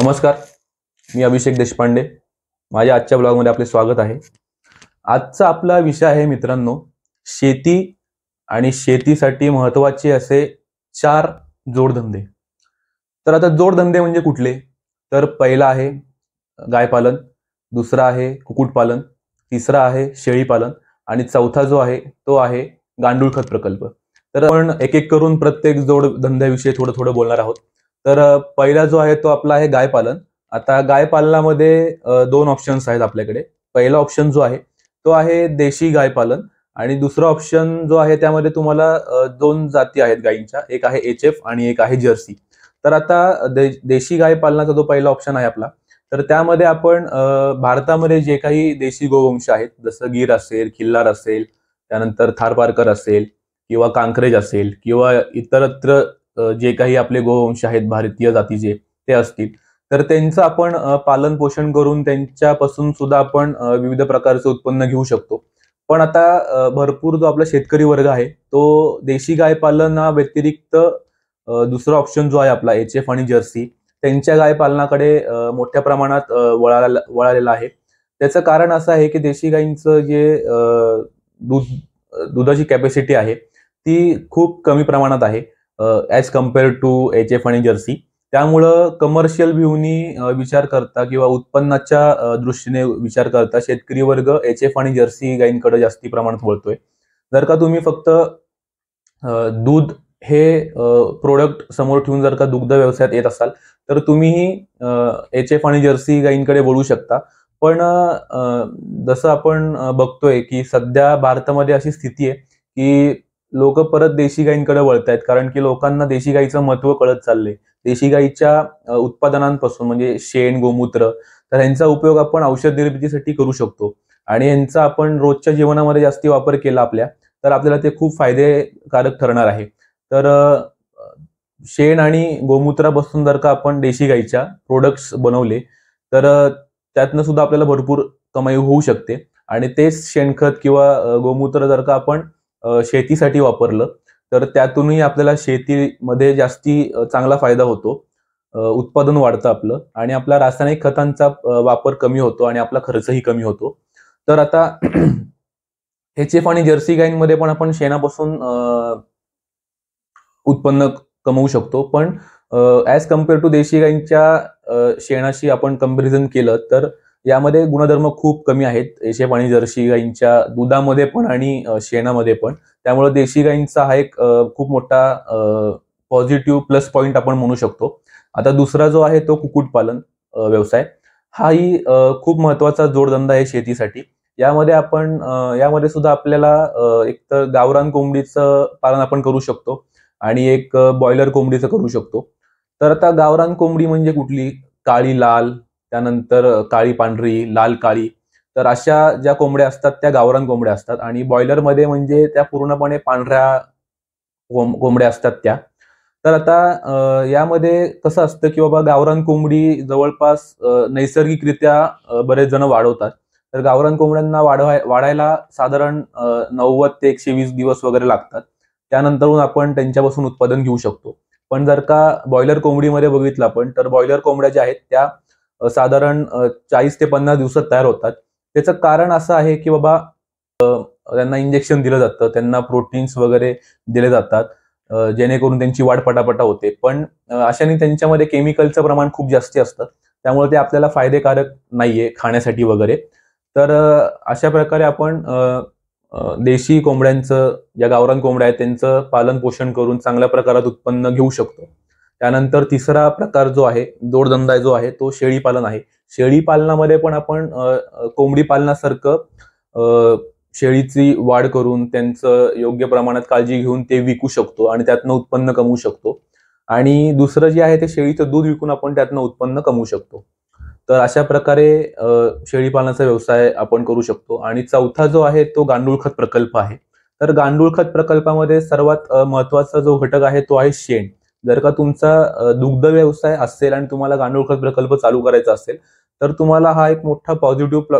नमस्कार मी अभिषेक देशपांडे माझ्या आजच्या ब्लॉगमध्ये आपले स्वागत आहे आजचा आपला विषय आहे मित्रांनो शेती आणि शेतीसाठी महत्त्वाचे असे चार जोडधंदे तर आता जोडधंदे म्हणजे कुठले तर पहिला आहे गायपालन दुसरा आहे कुक्कुटपालन तिसरा आहे शेळीपालन आणि चौथा जो आहे तो आहे गांडूळ खत प्रकल्प तर आपण एक एक करून प्रत्येक जोडधंद्याविषयी थोडं थोडं बोलणार आहोत तर पहिला जो आहे तो आपला आहे गाय पालन आता गाय पालनामध्ये दोन ऑप्शन्स आहेत आपल्याकडे पहिला ऑप्शन जो आहे तो आहे देशी गाय पालन आणि दुसरा ऑप्शन जो आहे त्यामध्ये तुम्हाला दोन जाती आहेत गायींच्या एक आहे एच एफ आणि एक आहे जर्सी तर आता दे, देशी गाय पालनाचा जो पहिला ऑप्शन आहे आपला तर त्यामध्ये आपण भारतामध्ये जे काही देशी गोवंश आहेत जसं गीर असेल खिल्लार असेल त्यानंतर थारपारकर असेल किंवा कांकरेज असेल किंवा इतरत्र जे काही आपले गोवंश आहेत भारतीय जातीचे ते असतील तर त्यांचं आपण पालन पोषण करून त्यांच्यापासून सुद्धा आपण विविध प्रकारचे उत्पन्न घेऊ शकतो पण आता भरपूर जो आपला शेतकरी वर्ग आहे तो देशी गाय पालना व्यतिरिक्त दुसरा ऑप्शन जो आहे आपला एच एफ आणि जर्सी त्यांच्या गाय पालनाकडे मोठ्या प्रमाणात वळाला वळालेला आहे त्याचं कारण असं आहे की देशी गायींचं जे दूध दुधाची कॅपॅसिटी आहे ती खूप कमी प्रमाणात आहे as compare to H F आणि जर्सी त्यामुळं कमर्शियल व्ह्यूनी विचार करता किंवा उत्पन्नाच्या दृष्टीने विचार करता शेतकरी वर्ग एच एफ आणि जर्सी गायींकडे जास्ती प्रमाणात वळतोय जर का तुम्ही फक्त दूध हे प्रोडक्ट समोर ठेवून जर का दुग्ध व्यवसायात येत असाल तर तुम्हीही एच एफ आणि जर्सी गाईंकडे वळू शकता पण जसं आपण बघतोय की सध्या भारतामध्ये अशी स्थिती आहे की लोक परत देशी वळत वळतायत कारण की लोकांना देशी गाईचं महत्व कळत चाललंय देशी गाईच्या उत्पादनांपासून म्हणजे शेण गोमूत्र तर यांचा उपयोग आपण औषध निर्मितीसाठी करू शकतो आणि यांचा आपण रोजच्या जीवनामध्ये जास्ती वापर केला आपल्या तर आपल्याला ते खूप फायदेकारक ठरणार आहे तर शेण आणि गोमूत्रापासून जर का आपण देशी गाईच्या प्रोडक्ट्स बनवले तर त्यातनं सुद्धा आपल्याला भरपूर कमाई होऊ शकते आणि तेच शेणखत किंवा गोमूत्र जर का आपण शेतीसाठी वापरलं तर त्यातूनही आपल्याला शेतीमध्ये जास्ती चांगला फायदा होतो उत्पादन वाढतं आपलं आणि आपला रासायनिक खतांचा वापर कमी होतो आणि आपला खर्चही कमी होतो तर आता एच एफ आणि जर्सी गाईंमध्ये पण आपण शेणापासून उत्पन्न कमवू शकतो पण ॲज कम्पेअर टू देशी गाईंच्या शेणाशी आपण कम्पॅरिझन केलं तर यामध्ये गुणधर्म खूप कमी आहेत एशेप आणि जर्सी गाईंच्या दुधामध्ये पण आणि शेणामध्ये पण त्यामुळे देशी गाईंचा हा एक खूप मोठा पॉझिटिव्ह प्लस पॉईंट आपण म्हणू शकतो आता दुसरा जो आहे तो कुक्कुटपालन व्यवसाय हाही खूप महत्वाचा जोडधंदा आहे शेतीसाठी यामध्ये आपण यामध्ये सुद्धा आपल्याला एक तर गावरान कोंबडीचं पालन आपण करू शकतो आणि एक बॉयलर कोंबडीचं करू शकतो तर आता गावरान कोंबडी म्हणजे कुठली काळी लाल त्यानंतर काळी पांढरी लाल काळी तर अशा ज्या कोंबड्या असतात त्या गावरान कोंबड्या असतात आणि बॉयलरमध्ये म्हणजे त्या पूर्णपणे पांढऱ्या कोंबड्या असतात त्या तर आता यामध्ये कसं असतं की बाबा गावरान कोंबडी जवळपास नैसर्गिकरित्या बरेच जण वाढवतात तर गावरान कोंबड्यांना वाढवाय वाढायला साधारण नव्वद ते एकशे वीस दिवस वगैरे लागतात त्यानंतरून आपण त्यांच्यापासून उत्पादन घेऊ शकतो पण जर का बॉयलर कोंबडीमध्ये बघितलं आपण तर बॉयलर कोंबड्या ज्या आहेत त्या साधारण चाळीस ते पन्नास दिवसात तयार होतात त्याचं कारण असं आहे की बाबा त्यांना इंजेक्शन दिलं जातं त्यांना प्रोटीन्स वगैरे दिले जातात जेणेकरून त्यांची वाढ पटापटा होते पण अशाने त्यांच्यामध्ये केमिकलचं प्रमाण खूप जास्ती असतं त्यामुळे ते आपल्याला फायदेकारक नाहीये खाण्यासाठी वगैरे तर अशा प्रकारे आपण देशी कोंबड्यांचं ज्या गावरान कोंबड्या आहेत त्यांचं पालन पोषण करून चांगल्या प्रकारात उत्पन्न घेऊ शकतो त्यानंतर तिसरा प्रकार जो आहे जोडधंदा जो आहे तो शेळीपालन आहे शेळी पालनामध्ये पण आपण कोंबडी पालनासारखं शेळीची वाढ करून त्यांचं योग्य प्रमाणात काळजी घेऊन ते विकू शकतो आणि त्यातनं उत्पन्न कमवू शकतो आणि दुसरं जे आहे ते शेळीचं दूध विकून आपण त्यातनं उत्पन्न कमवू शकतो तर अशा प्रकारे शेळीपालनाचा व्यवसाय आपण करू शकतो आणि चौथा जो आहे तो गांडूळ खत प्रकल्प आहे तर गांडूळ खत प्रकल्पामध्ये सर्वात महत्वाचा जो घटक आहे तो आहे शेण जर का तुमचा दुग्ध व्यवसाय असेल आणि तुम्हाला गांडूळ खत प्रकल्प चालू करायचा असेल तर तुम्हाला हा एक मोठा पॉझिटिव्ह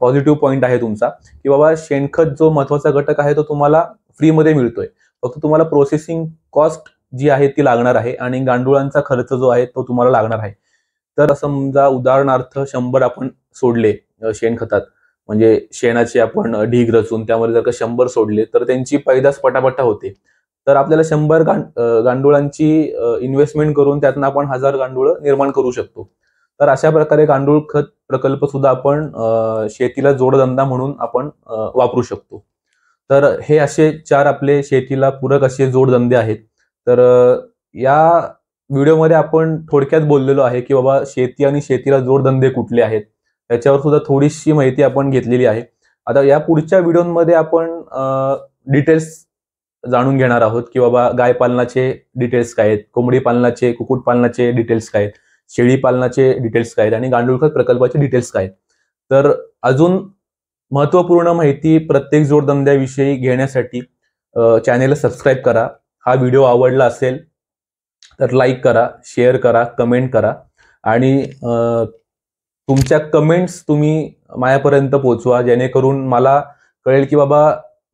पॉझिटिव्ह पॉईंट आहे तुमचा की बाबा शेणखत जो महत्वाचा घटक आहे तो तुम्हाला फ्रीमध्ये मिळतोय फक्त तुम्हाला प्रोसेसिंग कॉस्ट जी आहे ती लागणार आहे आणि गांडुळांचा खर्च जो आहे तो तुम्हाला लागणार आहे तर समजा उदाहरणार्थ शंभर आपण सोडले शेणखतात म्हणजे शेणाचे आपण ढीग रचून त्यामध्ये जर का शंभर सोडले तर त्यांची पैदास पटापटा होते तर आपल्याला शंभर गांडुळांची इन्व्हेस्टमेंट करून त्यातनं आपण हजार गांडूळ निर्माण करू शकतो तर अशा प्रकारे गांडूळ खत प्रकल्प सुद्धा आपण शेतीला जोडधंदा म्हणून आपण वापरू शकतो तर हे असे चार आपले शेतीला पूरक असे जोडधंदे आहेत तर या व्हिडिओमध्ये आपण थोडक्यात बोललेलो आहे की बाबा शेती आणि शेतीला जोडधंदे कुठले आहेत त्याच्यावर सुद्धा थोडीशी माहिती आपण घेतलेली आहे आता या पुढच्या व्हिडिओमध्ये आपण डिटेल्स जाणून घेणार आहोत की बाबा गाय पालनाचे डिटेल्स काय आहेत कोंबडी पालनाचे पालनाचे डिटेल्स काय आहेत शेळी पालनाचे डिटेल्स काय आहेत आणि गांडूळखत प्रकल्पाचे डिटेल्स काय आहेत तर अजून महत्त्वपूर्ण माहिती प्रत्येक जोडधंद्याविषयी घेण्यासाठी चॅनेलला सबस्क्राईब करा हा व्हिडिओ आवडला असेल तर लाईक करा शेअर करा कमेंट करा आणि तुमच्या कमेंट्स तुम्ही माझ्यापर्यंत पोहोचवा जेणेकरून मला कळेल की बाबा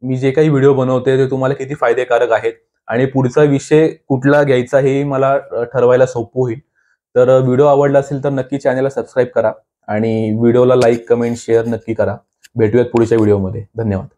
मी जे काही व्हिडिओ बनवते ते तुम्हाला किती फायदेकारक आहेत आणि पुढचा विषय कुठला घ्यायचा हे मला ठरवायला सोपं होईल तर व्हिडिओ आवडला असेल तर नक्की चॅनलला सबस्क्राईब करा आणि व्हिडिओला लाईक कमेंट शेअर नक्की करा भेटूयात पुढच्या व्हिडिओमध्ये धन्यवाद